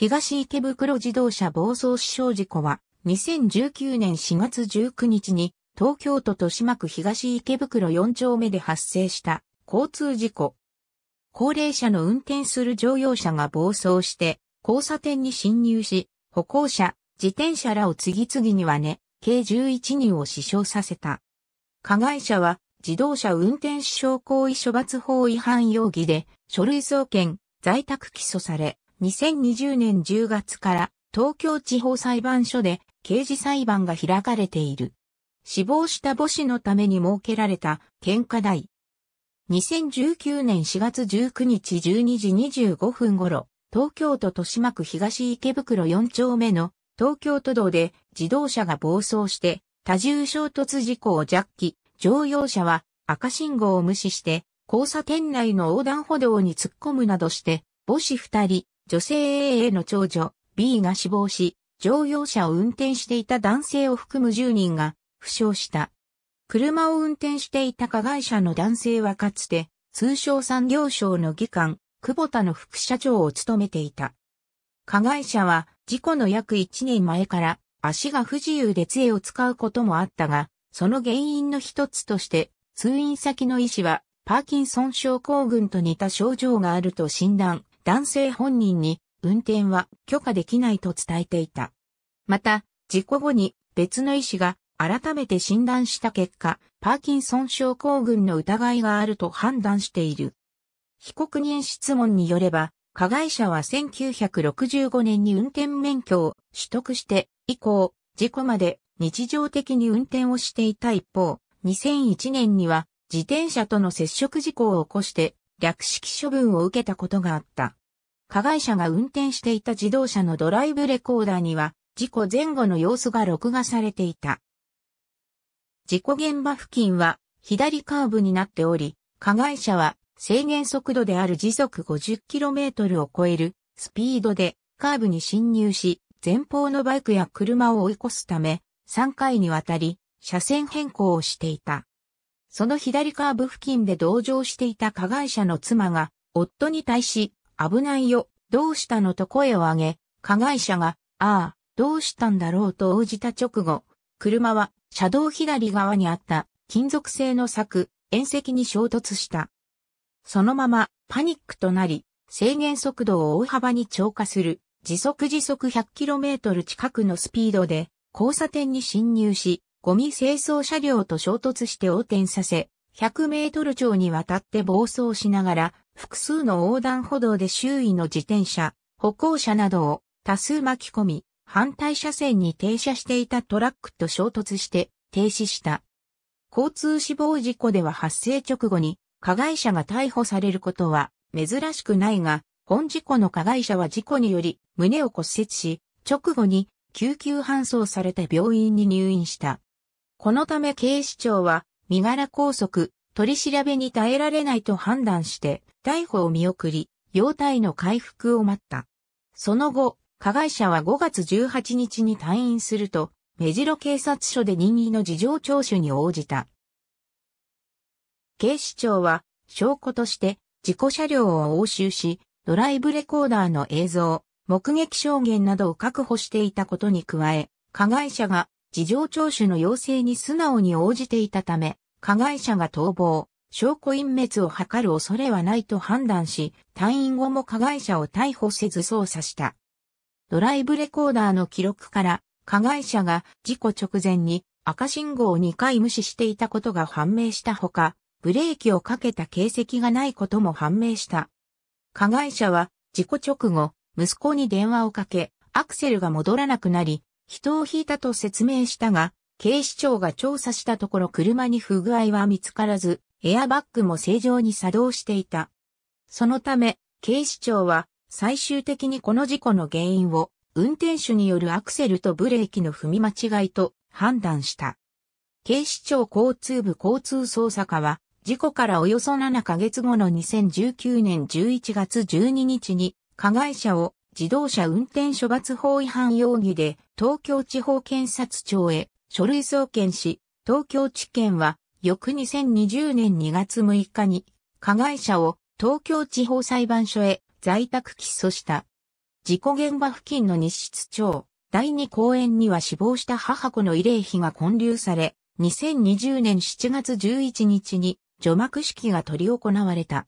東池袋自動車暴走死傷事故は、2019年4月19日に、東京都豊島区東池袋4丁目で発生した交通事故。高齢者の運転する乗用車が暴走して、交差点に侵入し、歩行者、自転車らを次々にはね、計11人を死傷させた。加害者は、自動車運転死傷行為処罰法違反容疑で、書類送検、在宅起訴され、2020年10月から東京地方裁判所で刑事裁判が開かれている。死亡した母子のために設けられた献花台。2019年4月19日12時25分頃、東京都豊島区東池袋4丁目の東京都道で自動車が暴走して多重衝突事故を弱気、乗用車は赤信号を無視して交差点内の横断歩道に突っ込むなどして母子二人、女性 A a の長女 B が死亡し、乗用車を運転していた男性を含む10人が負傷した。車を運転していた加害者の男性はかつて、通商産業省の議官、久保田の副社長を務めていた。加害者は事故の約1年前から足が不自由で杖を使うこともあったが、その原因の一つとして、通院先の医師はパーキンソン症候群と似た症状があると診断、男性本人に運転は許可できないと伝えていた。また、事故後に別の医師が改めて診断した結果、パーキンソン症候群の疑いがあると判断している。被告人質問によれば、加害者は1965年に運転免許を取得して以降、事故まで日常的に運転をしていた一方、2001年には自転車との接触事故を起こして略式処分を受けたことがあった。加害者が運転していた自動車のドライブレコーダーには、事故前後の様子が録画されていた。事故現場付近は、左カーブになっており、加害者は制限速度である時速 50km を超えるスピードでカーブに侵入し、前方のバイクや車を追い越すため、3回にわたり車線変更をしていた。その左カーブ付近で同乗していた加害者の妻が、夫に対し、危ないよ、どうしたのと声を上げ、加害者が、ああ、どうしたんだろうと応じた直後、車は車道左側にあった金属製の柵、縁石に衝突した。そのままパニックとなり、制限速度を大幅に超過する時速時速 100km 近くのスピードで交差点に侵入し、ゴミ清掃車両と衝突して横転させ、100メートル超にわたって暴走しながら複数の横断歩道で周囲の自転車、歩行者などを多数巻き込み、反対車線に停車していたトラックと衝突して停止した。交通死亡事故では発生直後に加害者が逮捕されることは珍しくないが、本事故の加害者は事故により胸を骨折し、直後に救急搬送されて病院に入院した。このため警視庁は身柄拘束、取り調べに耐えられないと判断して、逮捕を見送り、容体の回復を待った。その後、加害者は5月18日に退院すると、目白警察署で任意の事情聴取に応じた。警視庁は、証拠として、事故車両を押収し、ドライブレコーダーの映像、目撃証言などを確保していたことに加え、加害者が事情聴取の要請に素直に応じていたため、加害者が逃亡、証拠隠滅を図る恐れはないと判断し、退院後も加害者を逮捕せず捜査した。ドライブレコーダーの記録から、加害者が事故直前に赤信号を2回無視していたことが判明したほか、ブレーキをかけた形跡がないことも判明した。加害者は事故直後、息子に電話をかけ、アクセルが戻らなくなり、人を引いたと説明したが、警視庁が調査したところ車に不具合は見つからず、エアバッグも正常に作動していた。そのため、警視庁は最終的にこの事故の原因を運転手によるアクセルとブレーキの踏み間違いと判断した。警視庁交通部交通捜査課は事故からおよそ7ヶ月後の2019年11月12日に加害者を自動車運転処罰法違反容疑で東京地方検察庁へ書類送検し、東京地検は翌2020年2月6日に、加害者を東京地方裁判所へ在宅起訴した。事故現場付近の西室町、第二公園には死亡した母子の慰霊碑が建立され、2020年7月11日に除幕式が執り行われた。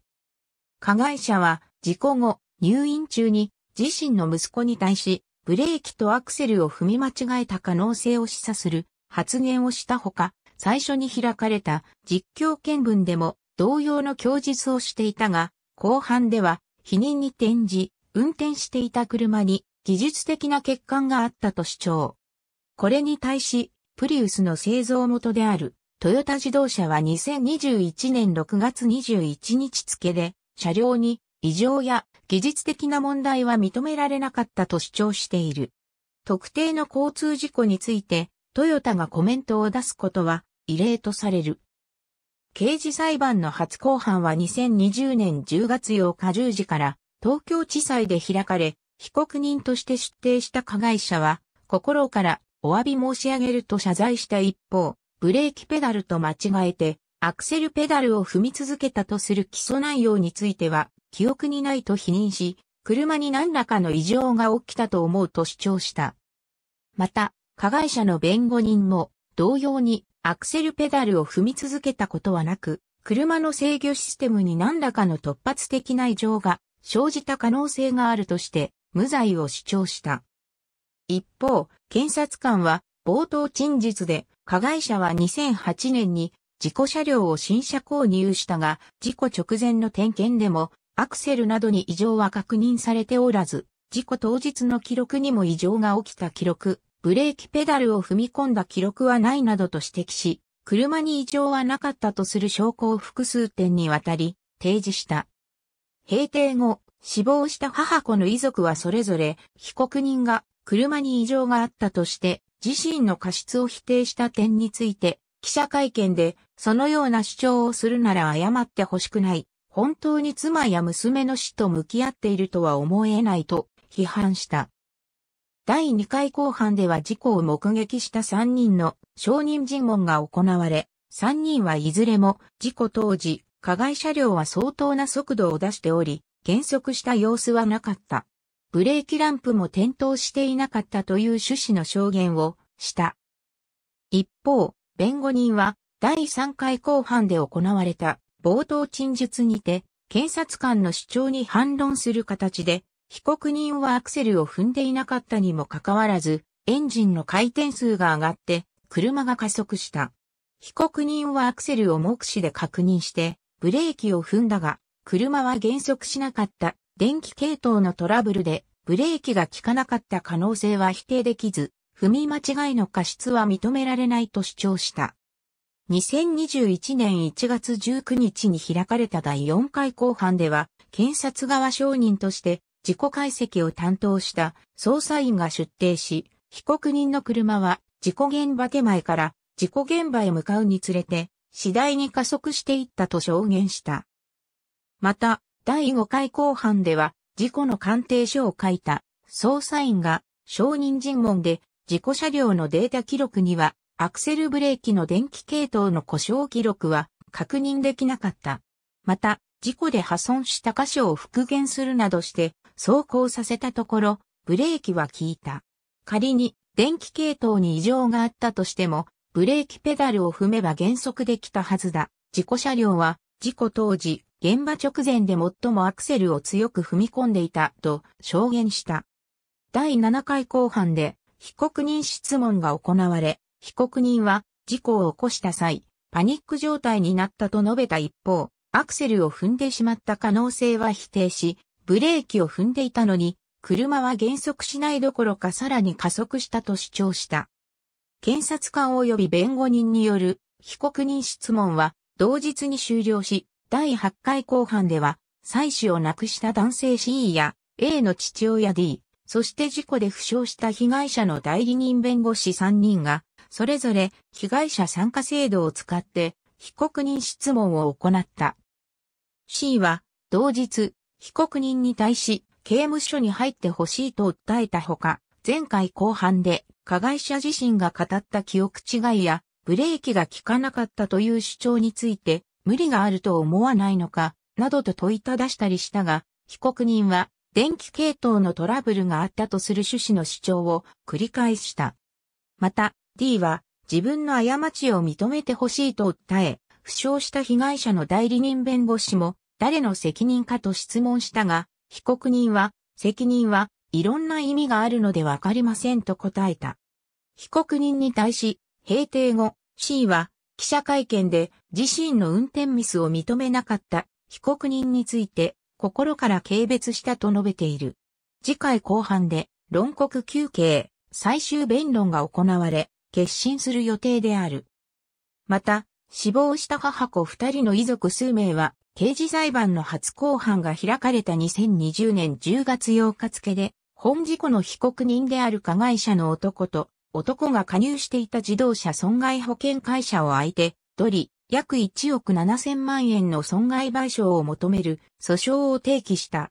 加害者は事故後、入院中に自身の息子に対し、ブレーキとアクセルを踏み間違えた可能性を示唆する発言をしたほか、最初に開かれた実況見分でも同様の供述をしていたが、後半では否認に転じ、運転していた車に技術的な欠陥があったと主張。これに対し、プリウスの製造元であるトヨタ自動車は2021年6月21日付で車両に異常や技術的な問題は認められなかったと主張している。特定の交通事故についてトヨタがコメントを出すことは異例とされる。刑事裁判の初公判は2020年10月8日10時から東京地裁で開かれ、被告人として出廷した加害者は、心からお詫び申し上げると謝罪した一方、ブレーキペダルと間違えて、アクセルペダルを踏み続けたとする基礎内容については、記憶にないと否認し、車に何らかの異常が起きたと思うと主張した。また、加害者の弁護人も、同様にアクセルペダルを踏み続けたことはなく、車の制御システムに何らかの突発的な異常が生じた可能性があるとして、無罪を主張した。一方、検察官は冒頭陳述で、加害者は2008年に事故車両を新車購入したが、事故直前の点検でも、アクセルなどに異常は確認されておらず、事故当日の記録にも異常が起きた記録ブレーキペダルを踏み込んだ記録はないなどと指摘し、車に異常はなかったとする証拠を複数点にわたり提示した。閉廷後、死亡した母子の遺族はそれぞれ被告人が車に異常があったとして自身の過失を否定した点について記者会見でそのような主張をするなら謝ってほしくない。本当に妻や娘の死と向き合っているとは思えないと批判した。第2回公判では事故を目撃した3人の証人尋問が行われ、3人はいずれも事故当時、加害車両は相当な速度を出しており、減速した様子はなかった。ブレーキランプも点灯していなかったという趣旨の証言をした。一方、弁護人は第3回公判で行われた冒頭陳述にて、検察官の主張に反論する形で被告人はアクセルを踏んでいなかったにもかかわらず、エンジンの回転数が上がって、車が加速した。被告人はアクセルを目視で確認して、ブレーキを踏んだが、車は減速しなかった。電気系統のトラブルで、ブレーキが効かなかった可能性は否定できず、踏み間違いの過失は認められないと主張した。2021年1月19日に開かれた第4回公判では、検察側証人として、事故解析を担当した捜査員が出廷し、被告人の車は事故現場手前から事故現場へ向かうにつれて、次第に加速していったと証言した。また、第5回公判では、事故の鑑定書を書いた捜査員が証人尋問で事故車両のデータ記録にはアクセルブレーキの電気系統の故障記録は確認できなかった。また、事故で破損した箇所を復元するなどして走行させたところ、ブレーキは効いた。仮に電気系統に異常があったとしても、ブレーキペダルを踏めば減速できたはずだ。事故車両は、事故当時、現場直前で最もアクセルを強く踏み込んでいたと証言した。第7回後半で被告人質問が行われ、被告人は事故を起こした際、パニック状態になったと述べた一方、アクセルを踏んでしまった可能性は否定し、ブレーキを踏んでいたのに、車は減速しないどころかさらに加速したと主張した。検察官及び弁護人による被告人質問は同日に終了し、第8回公判では、妻子を亡くした男性 C や A の父親 D、そして事故で負傷した被害者の代理人弁護士3人が、それぞれ被害者参加制度を使って被告人質問を行った。C は、同日、被告人に対し、刑務所に入ってほしいと訴えたほか、前回後半で、加害者自身が語った記憶違いや、ブレーキが効かなかったという主張について、無理があると思わないのか、などと問いただしたりしたが、被告人は、電気系統のトラブルがあったとする趣旨の主張を繰り返した。また、D は、自分の過ちを認めてほしいと訴え、負傷した被害者の代理人弁護士も、誰の責任かと質問したが、被告人は、責任はいろんな意味があるのでわかりませんと答えた。被告人に対し、閉廷後、C は記者会見で自身の運転ミスを認めなかった被告人について心から軽蔑したと述べている。次回後半で論告休憩、最終弁論が行われ、決心する予定である。また、死亡した母子二人の遺族数名は刑事裁判の初公判が開かれた2020年10月8日付で、本事故の被告人である加害者の男と、男が加入していた自動車損害保険会社を相手、取り、約1億7千万円の損害賠償を求める訴訟を提起した。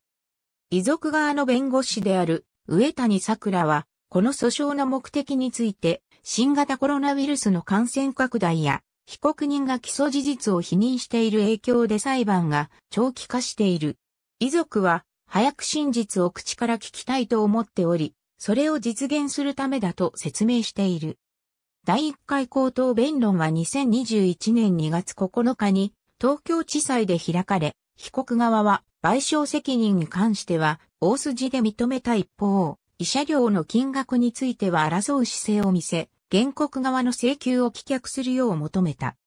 遺族側の弁護士である上谷桜は、この訴訟の目的について、新型コロナウイルスの感染拡大や被告人が起訴事実を否認している影響で裁判が長期化している。遺族は早く真実を口から聞きたいと思っており、それを実現するためだと説明している。第1回口頭弁論は2021年2月9日に東京地裁で開かれ、被告側は賠償責任に関しては大筋で認めた一方、医者料の金額については争う姿勢を見せ、原告側の請求を棄却するよう求めた。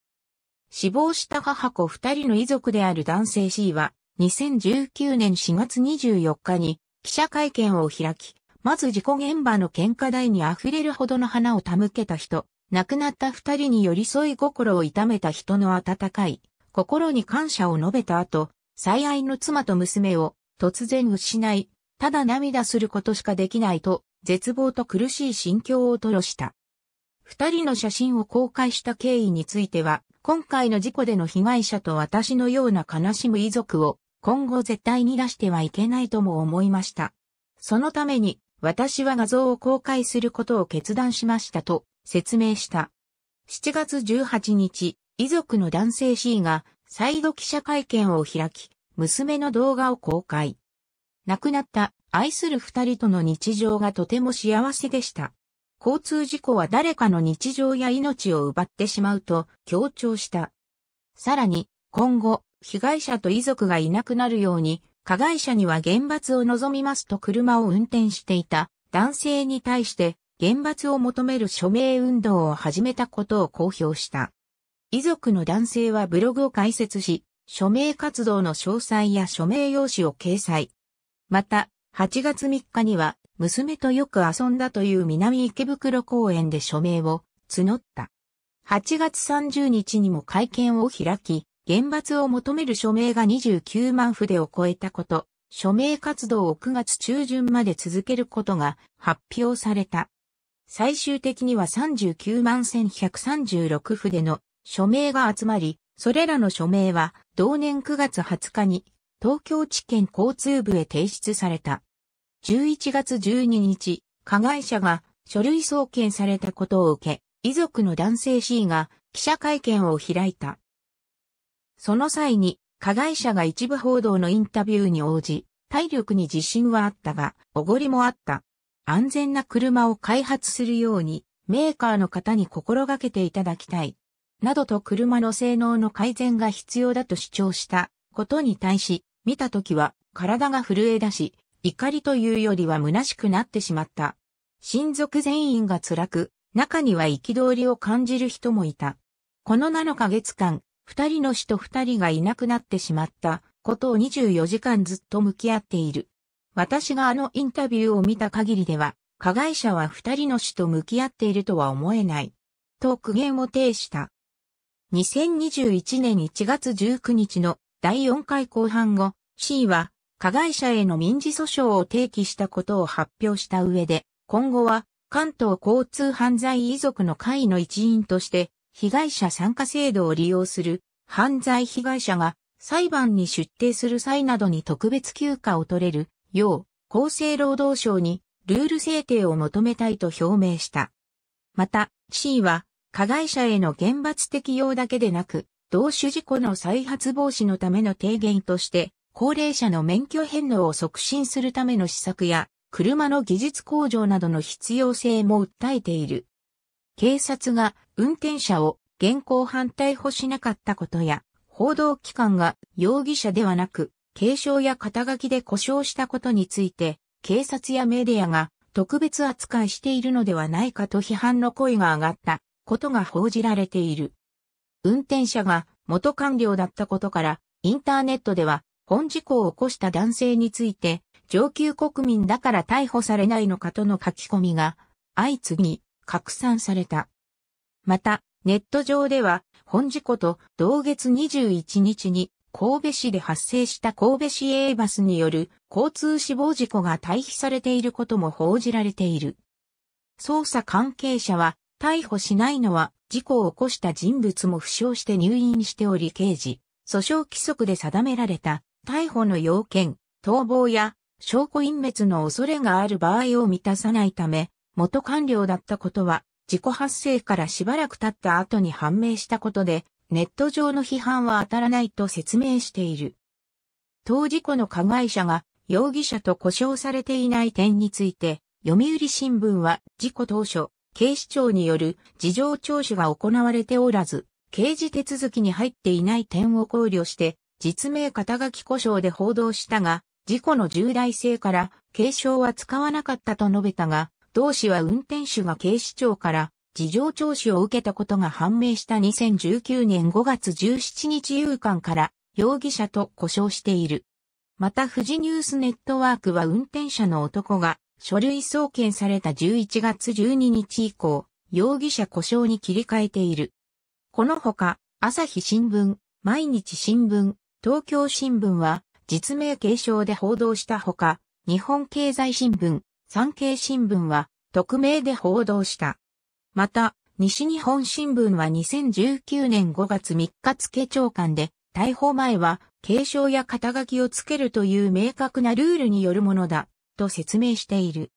死亡した母子二人の遺族である男性 C は、2019年4月24日に記者会見を開き、まず事故現場の献花台に溢れるほどの花を手向けた人、亡くなった二人に寄り添い心を痛めた人の温かい、心に感謝を述べた後、最愛の妻と娘を突然失い、ただ涙することしかできないと、絶望と苦しい心境を吐露した。二人の写真を公開した経緯については、今回の事故での被害者と私のような悲しむ遺族を今後絶対に出してはいけないとも思いました。そのために私は画像を公開することを決断しましたと説明した。7月18日、遺族の男性 C が再度記者会見を開き、娘の動画を公開。亡くなった愛する二人との日常がとても幸せでした。交通事故は誰かの日常や命を奪ってしまうと強調した。さらに、今後、被害者と遺族がいなくなるように、加害者には厳罰を望みますと車を運転していた男性に対して厳罰を求める署名運動を始めたことを公表した。遺族の男性はブログを開設し、署名活動の詳細や署名用紙を掲載。また、8月3日には娘とよく遊んだという南池袋公園で署名を募った。8月30日にも会見を開き、厳罰を求める署名が29万筆を超えたこと、署名活動を9月中旬まで続けることが発表された。最終的には39万1136筆の署名が集まり、それらの署名は同年9月20日に東京地検交通部へ提出された。11月12日、加害者が書類送検されたことを受け、遺族の男性 C が記者会見を開いた。その際に、加害者が一部報道のインタビューに応じ、体力に自信はあったが、おごりもあった。安全な車を開発するように、メーカーの方に心がけていただきたい。などと車の性能の改善が必要だと主張したことに対し、見た時は体が震え出し、怒りというよりは虚しくなってしまった。親族全員が辛く、中には憤りを感じる人もいた。この7ヶ月間、二人の死と二人がいなくなってしまったことを24時間ずっと向き合っている。私があのインタビューを見た限りでは、加害者は二人の死と向き合っているとは思えない。と苦言を呈した。2021年1月19日の第4回後半後、C は加害者への民事訴訟を提起したことを発表した上で、今後は関東交通犯罪遺族の会の一員として、被害者参加制度を利用する犯罪被害者が裁判に出廷する際などに特別休暇を取れるよう、厚生労働省にルール制定を求めたいと表明した。また、C は、加害者への厳罰適用だけでなく、同種事故の再発防止のための提言として、高齢者の免許返納を促進するための施策や、車の技術向上などの必要性も訴えている。警察が運転者を現行犯逮捕しなかったことや、報道機関が容疑者ではなく、軽傷や肩書きで故障したことについて、警察やメディアが特別扱いしているのではないかと批判の声が上がったことが報じられている。運転者が元官僚だったことから、インターネットでは本事故を起こした男性について、上級国民だから逮捕されないのかとの書き込みが、相次ぎ、拡散された。また、ネット上では、本事故と同月21日に、神戸市で発生した神戸市営バスによる交通死亡事故が対比されていることも報じられている。捜査関係者は、逮捕しないのは事故を起こした人物も負傷して入院しており刑事、訴訟規則で定められた逮捕の要件、逃亡や証拠隠滅の恐れがある場合を満たさないため、元官僚だったことは、事故発生からしばらく経った後に判明したことで、ネット上の批判は当たらないと説明している。当事故の加害者が容疑者と故障されていない点について、読売新聞は事故当初、警視庁による事情聴取が行われておらず、刑事手続きに入っていない点を考慮して、実名肩書き故障で報道したが、事故の重大性から軽傷は使わなかったと述べたが、同氏は運転手が警視庁から事情聴取を受けたことが判明した2019年5月17日夕刊から容疑者と故障している。また富士ニュースネットワークは運転者の男が書類送検された11月12日以降、容疑者故障に切り替えている。このほか、朝日新聞、毎日新聞、東京新聞は実名継承で報道したほか、日本経済新聞、産経新聞は匿名で報道した。また、西日本新聞は2019年5月3日付長官で、逮捕前は継承や肩書きをつけるという明確なルールによるものだ、と説明している。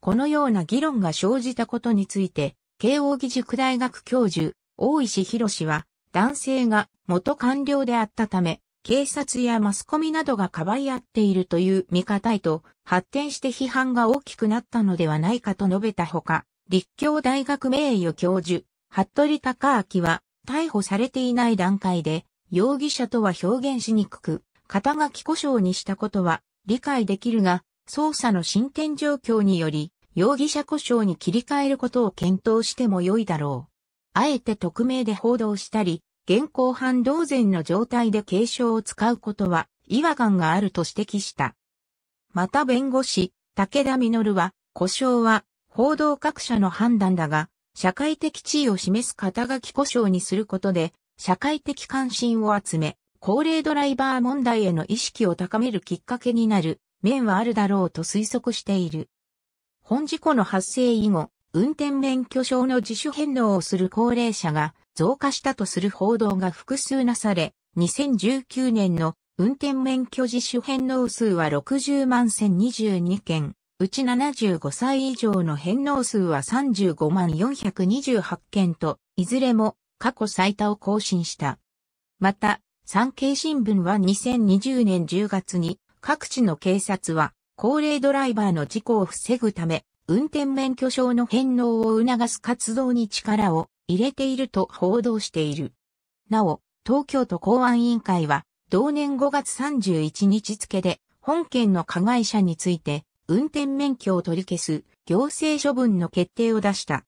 このような議論が生じたことについて、慶応義塾大学教授、大石博は、男性が元官僚であったため、警察やマスコミなどがかばい合っているという見方へと発展して批判が大きくなったのではないかと述べたほか、立教大学名誉教授、服部隆明は逮捕されていない段階で容疑者とは表現しにくく、肩書き故障にしたことは理解できるが、捜査の進展状況により容疑者故障に切り替えることを検討しても良いだろう。あえて匿名で報道したり、現行犯同然の状態で継承を使うことは違和感があると指摘した。また弁護士、武田実は、故障は報道各社の判断だが、社会的地位を示す肩書き故障にすることで、社会的関心を集め、高齢ドライバー問題への意識を高めるきっかけになる面はあるだろうと推測している。本事故の発生以後、運転免許証の自主返納をする高齢者が増加したとする報道が複数なされ、2019年の運転免許自主返納数は60万1022件、うち75歳以上の返納数は35万428件と、いずれも過去最多を更新した。また、産経新聞は2020年10月に各地の警察は高齢ドライバーの事故を防ぐため運転免許証の返納を促す活動に力を入れていると報道している。なお、東京都公安委員会は、同年5月31日付で、本件の加害者について、運転免許を取り消す行政処分の決定を出した。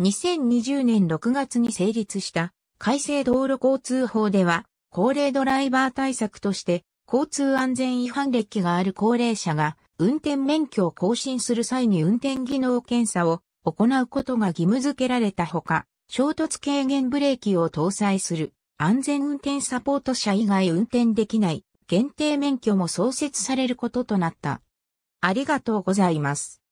2020年6月に成立した改正道路交通法では、高齢ドライバー対策として、交通安全違反歴がある高齢者が、運転免許を更新する際に運転技能検査を行うことが義務付けられたほか、衝突軽減ブレーキを搭載する安全運転サポート車以外運転できない限定免許も創設されることとなった。ありがとうございます。